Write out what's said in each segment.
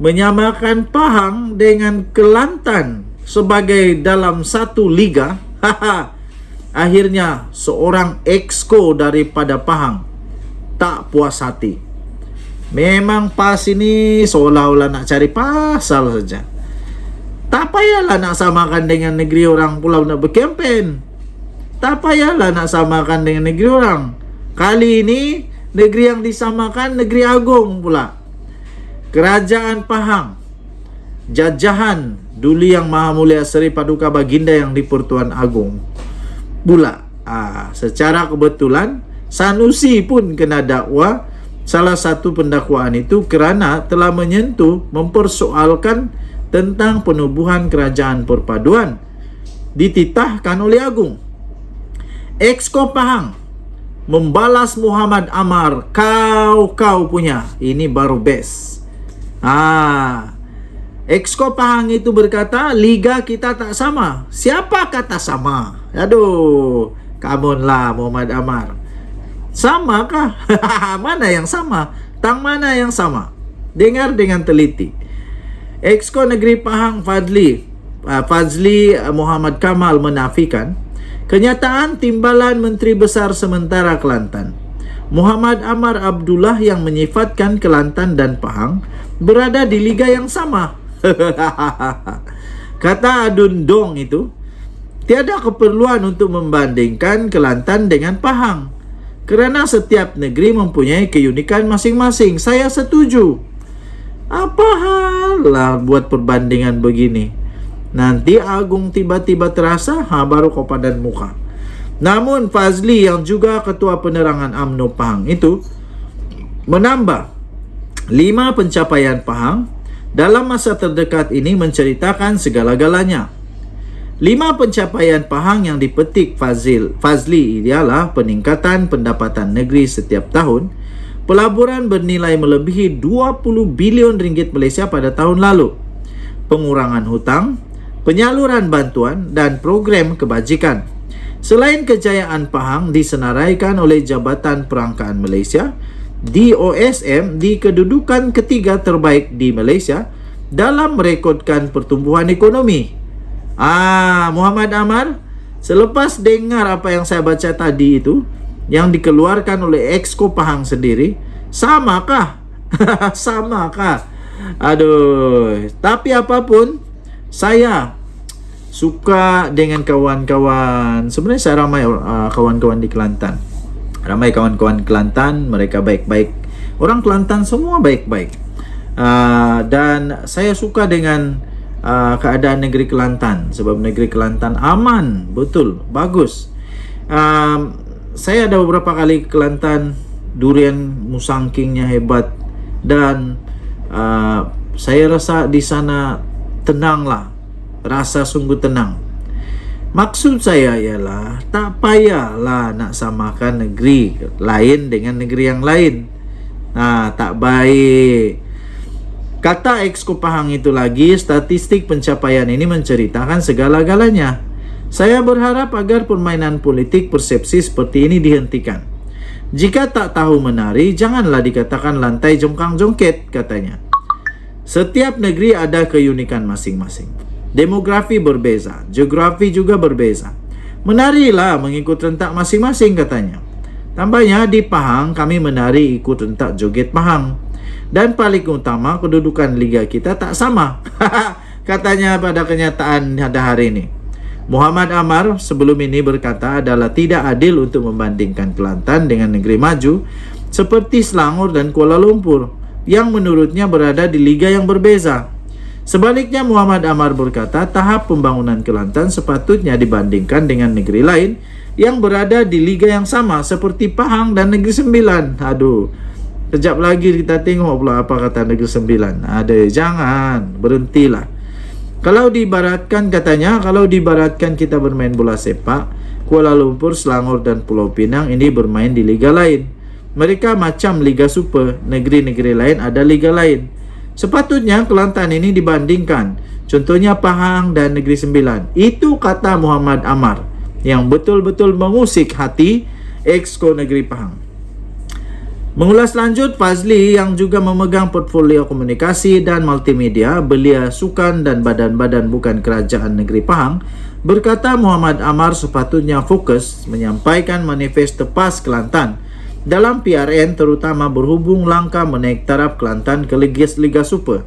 menyamakan Pahang dengan Kelantan sebagai dalam satu liga. haha. Akhirnya seorang exco daripada Pahang tak puas hati. Memang PAS ini seolah-olah nak cari pasal saja. Tak payahlah nak samakan dengan negeri orang pulau nak berkempen. Tak payahlah nak samakan dengan negeri orang. Kali ini negeri yang disamakan negeri agung pula kerajaan Pahang jajahan Duli Yang Maha Mulia Seri Paduka Baginda Yang Dipertuan Agong pula aa, ah, secara kebetulan Sanusi pun kena dakwa salah satu pendakwaan itu kerana telah menyentuh mempersoalkan tentang penubuhan kerajaan perpaduan dititahkan oleh Agung Exko Pahang membalas Muhammad Amar kau kau punya ini baru best Ah. Exco Pahang itu berkata, liga kita tak sama. Siapa kata sama? Aduh, lah Muhammad Amar. Sama kah? mana yang sama? Tang mana yang sama? Dengar dengan teliti. Exco Negeri Pahang Fadli, uh, Fadli Muhammad Kamal menafikan kenyataan timbalan Menteri Besar Sementara Kelantan. Muhammad Amar Abdullah yang menyifatkan Kelantan dan Pahang berada di liga yang sama. Kata Adun Dong itu, tiada keperluan untuk membandingkan Kelantan dengan Pahang. Kerana setiap negeri mempunyai keunikan masing-masing. Saya setuju. Apa halah buat perbandingan begini? Nanti Agung tiba-tiba terasa, ha baru kau padan muka. Namun Fazli yang juga ketua penerangan UMNO Pahang itu menambah lima pencapaian Pahang dalam masa terdekat ini menceritakan segala-galanya. Lima pencapaian Pahang yang dipetik Fazil, Fazli ialah peningkatan pendapatan negeri setiap tahun, pelaburan bernilai melebihi 20 bilion ringgit Malaysia pada tahun lalu, pengurangan hutang, penyaluran bantuan dan program kebajikan. Selain kejayaan Pahang disenaraikan oleh Jabatan Perangkaan Malaysia, DOSM di kedudukan ketiga terbaik di Malaysia dalam merekodkan pertumbuhan ekonomi. Ah, Muhammad Amar, selepas dengar apa yang saya baca tadi itu yang dikeluarkan oleh Exco Pahang sendiri, samakah? samakah? Aduh, tapi apapun saya suka dengan kawan-kawan. Sebenarnya saya ramai uh, kawan-kawan di Kelantan. Ramai kawan-kawan Kelantan, mereka baik-baik. Orang Kelantan semua baik-baik. Uh, dan saya suka dengan uh, keadaan negeri Kelantan sebab negeri Kelantan aman, betul, bagus. Um, saya ada beberapa kali ke Kelantan, durian musangkingnya hebat dan uh, saya rasa di sana tenanglah rasa sungguh tenang. Maksud saya ialah tak payahlah nak samakan negeri lain dengan negeri yang lain. Nah, ha, tak baik. Kata Exco Pahang itu lagi, statistik pencapaian ini menceritakan segala-galanya. Saya berharap agar permainan politik persepsi seperti ini dihentikan. Jika tak tahu menari, janganlah dikatakan lantai jongkang jongket, katanya. Setiap negeri ada keunikan masing-masing. Demografi berbeza, geografi juga berbeza. Menarilah mengikut rentak masing-masing katanya. Tambahnya di Pahang kami menari ikut rentak joget Pahang. Dan paling utama kedudukan liga kita tak sama. katanya pada kenyataan pada hari ini. Muhammad Amar sebelum ini berkata adalah tidak adil untuk membandingkan Kelantan dengan negeri maju seperti Selangor dan Kuala Lumpur yang menurutnya berada di liga yang berbeza. Sebaliknya Muhammad Amar berkata tahap pembangunan Kelantan sepatutnya dibandingkan dengan negeri lain yang berada di liga yang sama seperti Pahang dan Negeri Sembilan. Aduh, sekejap lagi kita tengok pula apa kata Negeri Sembilan. Ada, jangan, berhentilah. Kalau dibaratkan katanya, kalau dibaratkan kita bermain bola sepak, Kuala Lumpur, Selangor dan Pulau Pinang ini bermain di liga lain. Mereka macam liga super, negeri-negeri lain ada liga lain. Sepatutnya Kelantan ini dibandingkan contohnya Pahang dan Negeri Sembilan. Itu kata Muhammad Amar yang betul-betul mengusik hati exko Negeri Pahang. Mengulas lanjut Fazli yang juga memegang portfolio komunikasi dan multimedia belia sukan dan badan-badan bukan kerajaan Negeri Pahang berkata Muhammad Amar sepatutnya fokus menyampaikan manifest tepas Kelantan dalam PRN terutama berhubung langkah menaik taraf Kelantan ke Ligis Liga Super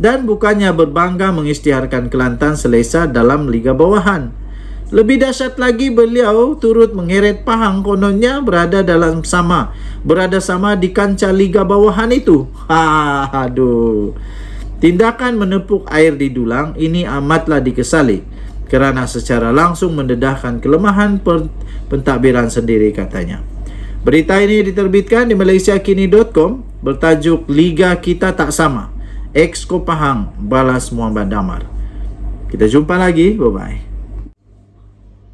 dan bukannya berbangga mengisytiharkan Kelantan selesa dalam Liga Bawahan. Lebih dahsyat lagi beliau turut mengeret Pahang kononnya berada dalam sama berada sama di kancah Liga Bawahan itu. Ha, aduh. Tindakan menepuk air di dulang ini amatlah dikesali kerana secara langsung mendedahkan kelemahan pentadbiran sendiri katanya. Berita ini diterbitkan di MalaysiaKini.com bertajuk Liga Kita Tak Sama. Exco Pahang balas Muhammad Damar. Kita jumpa lagi. Bye-bye.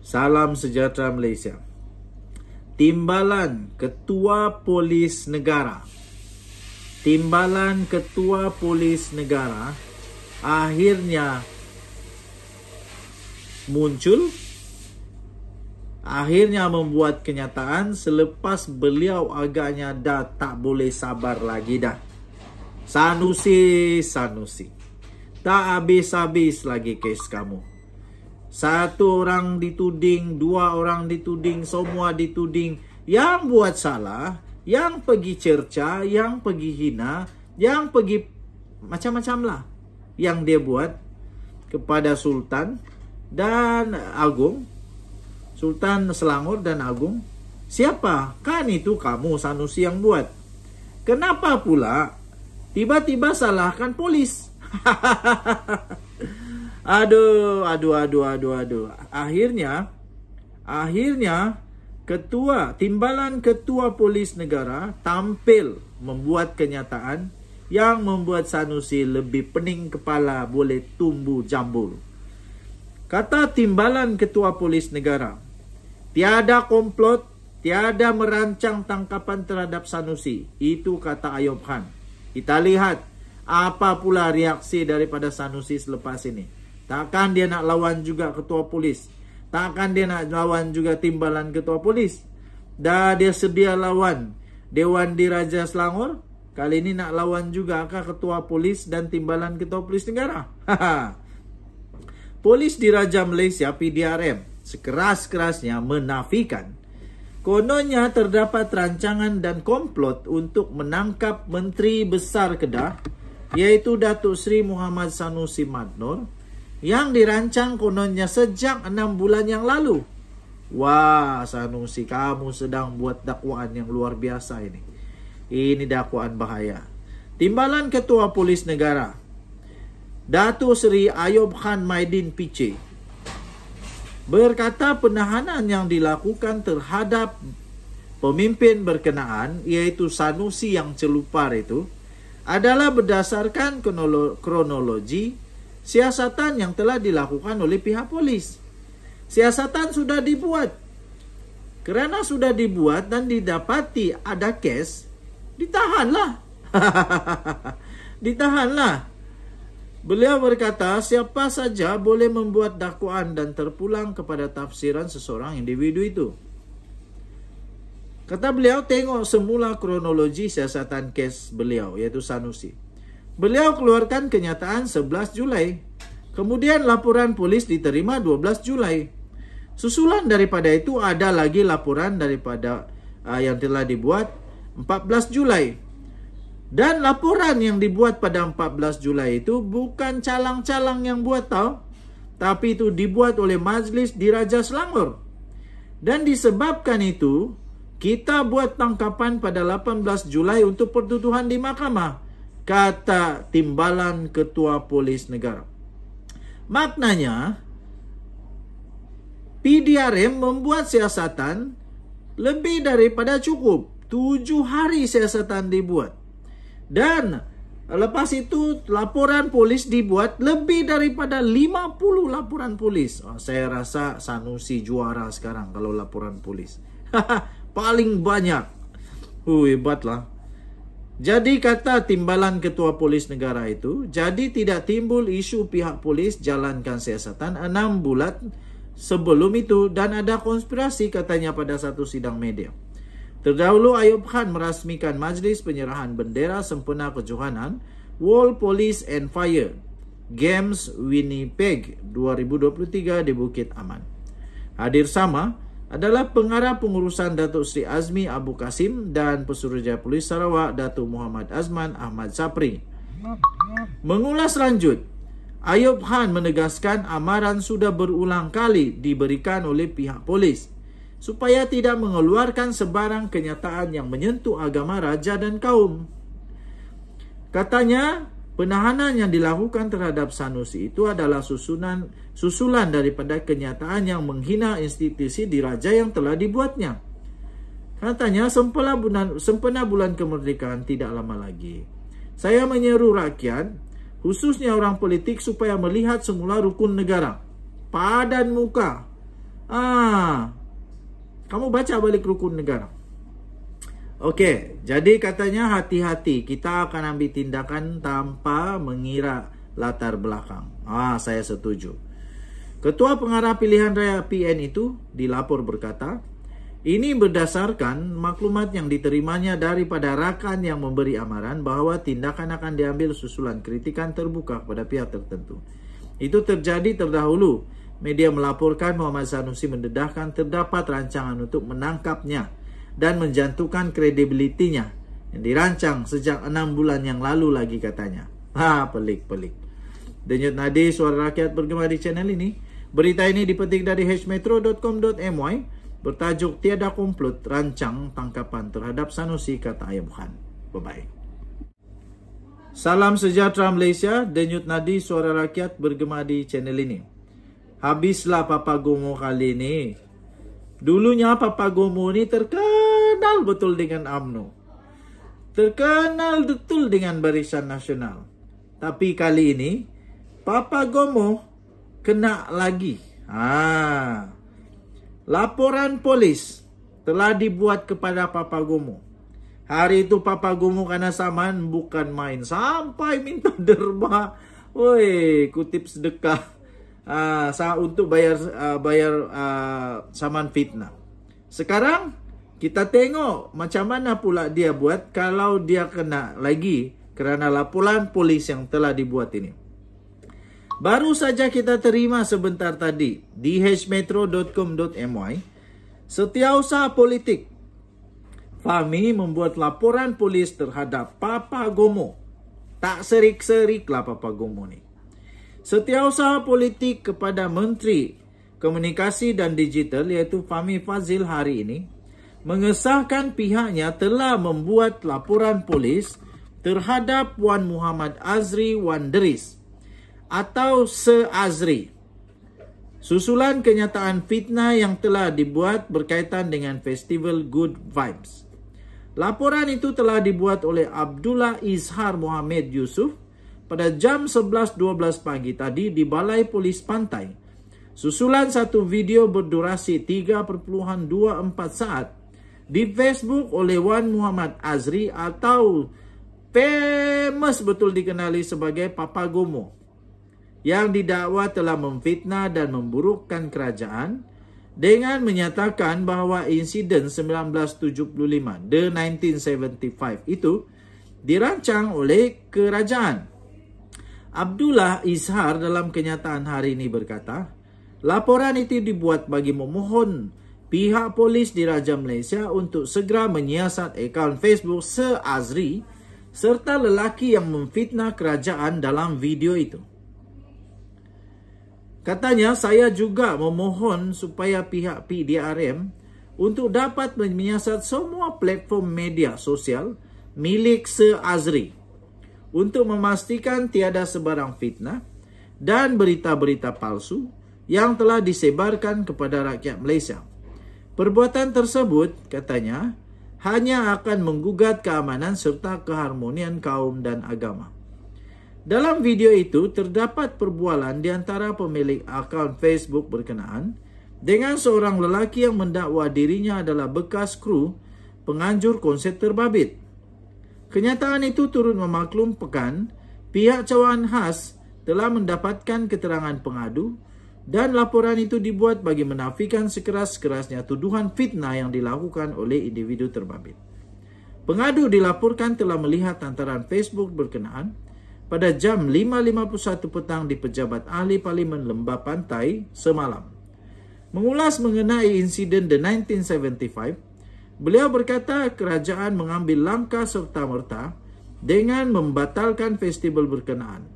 Salam sejahtera Malaysia. Timbalan Ketua Polis Negara. Timbalan Ketua Polis Negara akhirnya muncul akhirnya membuat kenyataan selepas beliau agaknya dah tak boleh sabar lagi dah. Sanusi, Sanusi. Tak habis-habis lagi kes kamu. Satu orang dituding, dua orang dituding, semua dituding. Yang buat salah, yang pergi cerca, yang pergi hina, yang pergi macam-macam lah yang dia buat kepada Sultan dan Agung Sultan Selangor dan Agung. Siapa? Kan itu kamu Sanusi yang buat. Kenapa pula tiba-tiba salahkan polis? aduh, aduh, aduh, aduh, aduh. Akhirnya, akhirnya ketua, timbalan ketua polis negara tampil membuat kenyataan yang membuat Sanusi lebih pening kepala boleh tumbuh jambul. Kata timbalan ketua polis negara, Tiada komplot, tiada merancang tangkapan terhadap Sanusi. Itu kata Ayub Khan. Kita lihat apa pula reaksi daripada Sanusi selepas ini. Takkan dia nak lawan juga ketua polis. Takkan dia nak lawan juga timbalan ketua polis. Dah dia sedia lawan Dewan Diraja Selangor. Kali ini nak lawan juga kah ketua polis dan timbalan ketua polis negara? polis Diraja Malaysia PDRM sekeras-kerasnya menafikan. Kononnya terdapat rancangan dan komplot untuk menangkap Menteri Besar Kedah iaitu Datuk Seri Muhammad Sanusi Madnor yang dirancang kononnya sejak enam bulan yang lalu. Wah Sanusi kamu sedang buat dakwaan yang luar biasa ini. Ini dakwaan bahaya. Timbalan Ketua Polis Negara Datuk Seri Ayub Khan Maidin Piche berkata penahanan yang dilakukan terhadap pemimpin berkenaan iaitu Sanusi yang celupar itu adalah berdasarkan kronologi siasatan yang telah dilakukan oleh pihak polis. Siasatan sudah dibuat. Kerana sudah dibuat dan didapati ada kes, ditahanlah. ditahanlah. Beliau berkata, siapa saja boleh membuat dakwaan dan terpulang kepada tafsiran seseorang individu itu. Kata beliau, tengok semula kronologi siasatan kes beliau, iaitu Sanusi. Beliau keluarkan kenyataan 11 Julai. Kemudian laporan polis diterima 12 Julai. Susulan daripada itu ada lagi laporan daripada uh, yang telah dibuat 14 Julai. Dan laporan yang dibuat pada 14 Julai itu bukan calang-calang yang buat tau. Tapi itu dibuat oleh majlis di Raja Selangor. Dan disebabkan itu, kita buat tangkapan pada 18 Julai untuk pertuduhan di mahkamah. Kata timbalan ketua polis negara. Maknanya, PDRM membuat siasatan lebih daripada cukup. Tujuh hari siasatan dibuat. Dan lepas itu laporan polis dibuat lebih daripada 50 laporan polis. Oh, saya rasa Sanusi juara sekarang kalau laporan polis. Paling banyak. Huh, hebatlah. Jadi kata timbalan ketua polis negara itu, jadi tidak timbul isu pihak polis jalankan siasatan 6 bulan sebelum itu dan ada konspirasi katanya pada satu sidang media. Terdahulu Ayub Khan merasmikan majlis penyerahan bendera sempena kejohanan Wall Police and Fire Games Winnipeg 2023 di Bukit Aman. Hadir sama adalah pengarah pengurusan Datuk Sri Azmi Abu Kasim dan Pesuruhjaya Polis Sarawak Datuk Muhammad Azman Ahmad Sapri. Mengulas lanjut, Ayub Khan menegaskan amaran sudah berulang kali diberikan oleh pihak polis supaya tidak mengeluarkan sebarang kenyataan yang menyentuh agama raja dan kaum. Katanya, penahanan yang dilakukan terhadap Sanusi itu adalah susunan susulan daripada kenyataan yang menghina institusi diraja yang telah dibuatnya. Katanya, sempena bulan, sempena bulan kemerdekaan tidak lama lagi. Saya menyeru rakyat, khususnya orang politik, supaya melihat semula rukun negara. Padan muka. Ah, kamu baca balik rukun negara. Okey, jadi katanya hati-hati kita akan ambil tindakan tanpa mengira latar belakang. Ah, saya setuju. Ketua Pengarah Pilihan Raya PN itu dilapor berkata, ini berdasarkan maklumat yang diterimanya daripada rakan yang memberi amaran bahwa tindakan akan diambil susulan kritikan terbuka kepada pihak tertentu. Itu terjadi terdahulu media melaporkan Muhammad Sanusi mendedahkan terdapat rancangan untuk menangkapnya dan menjantukan kredibilitinya yang dirancang sejak enam bulan yang lalu lagi katanya. Ha, pelik-pelik. Denyut Nadi, suara rakyat bergema di channel ini. Berita ini dipetik dari hmetro.com.my bertajuk Tiada Komplot Rancang Tangkapan Terhadap Sanusi Kata Ayam Khan. Bye-bye. Salam sejahtera Malaysia, Denyut Nadi, suara rakyat bergema di channel ini. Habislah Papa Gomo kali ini. Dulunya Papa Gomo ini terkenal betul dengan AMNO. Terkenal betul dengan Barisan Nasional. Tapi kali ini Papa Gomo kena lagi. Ha. Laporan polis telah dibuat kepada Papa Gomo. Hari itu Papa Gomo kena saman bukan main sampai minta derma. Woi, kutip sedekah sa untuk bayar uh, bayar uh, saman fitnah. Sekarang kita tengok macam mana pula dia buat kalau dia kena lagi kerana laporan polis yang telah dibuat ini. Baru saja kita terima sebentar tadi di hmetro.com.my setiausaha politik Fahmi membuat laporan polis terhadap Papa Gomo. Tak serik seriklah Papa Gomo ni. Setiausaha politik kepada Menteri Komunikasi dan Digital iaitu Fahmi Fazil hari ini mengesahkan pihaknya telah membuat laporan polis terhadap Wan Muhammad Azri Wan Deris atau Se Azri. Susulan kenyataan fitnah yang telah dibuat berkaitan dengan festival Good Vibes. Laporan itu telah dibuat oleh Abdullah Izhar Mohamed Yusuf pada jam 11.12 pagi tadi di Balai Polis Pantai. Susulan satu video berdurasi 3.24 saat di Facebook oleh Wan Muhammad Azri atau famous betul dikenali sebagai Papa Gomo yang didakwa telah memfitnah dan memburukkan kerajaan dengan menyatakan bahawa insiden 1975 the 1975 itu dirancang oleh kerajaan Abdullah Ishar dalam kenyataan hari ini berkata, laporan itu dibuat bagi memohon pihak polis di Raja Malaysia untuk segera menyiasat akaun Facebook Sir Azri serta lelaki yang memfitnah kerajaan dalam video itu. Katanya, saya juga memohon supaya pihak PDRM untuk dapat menyiasat semua platform media sosial milik Sir Azri untuk memastikan tiada sebarang fitnah dan berita-berita palsu yang telah disebarkan kepada rakyat Malaysia. Perbuatan tersebut, katanya, hanya akan menggugat keamanan serta keharmonian kaum dan agama. Dalam video itu, terdapat perbualan di antara pemilik akaun Facebook berkenaan dengan seorang lelaki yang mendakwa dirinya adalah bekas kru penganjur konsep terbabit. Kenyataan itu turut memaklum pekan pihak cawan khas telah mendapatkan keterangan pengadu dan laporan itu dibuat bagi menafikan sekeras-kerasnya tuduhan fitnah yang dilakukan oleh individu terbabit. Pengadu dilaporkan telah melihat antaran Facebook berkenaan pada jam 5.51 petang di Pejabat Ahli Parlimen Lembah Pantai semalam. Mengulas mengenai insiden The 1975, Beliau berkata kerajaan mengambil langkah serta-merta dengan membatalkan festival berkenaan.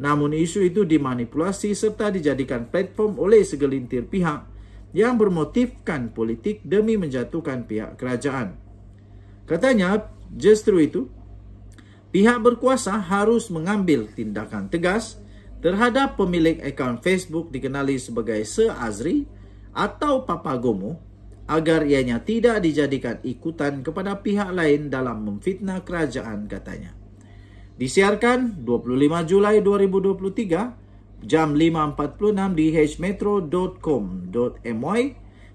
Namun isu itu dimanipulasi serta dijadikan platform oleh segelintir pihak yang bermotifkan politik demi menjatuhkan pihak kerajaan. Katanya justru itu, pihak berkuasa harus mengambil tindakan tegas terhadap pemilik akaun Facebook dikenali sebagai Sir Azri atau Papa Gomo agar ianya tidak dijadikan ikutan kepada pihak lain dalam memfitnah kerajaan katanya. Disiarkan 25 Julai 2023 jam 5.46 di hmetro.com.my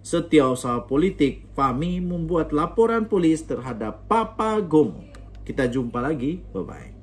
Setiausaha politik Fahmi membuat laporan polis terhadap Papa Gomo. Kita jumpa lagi. Bye-bye.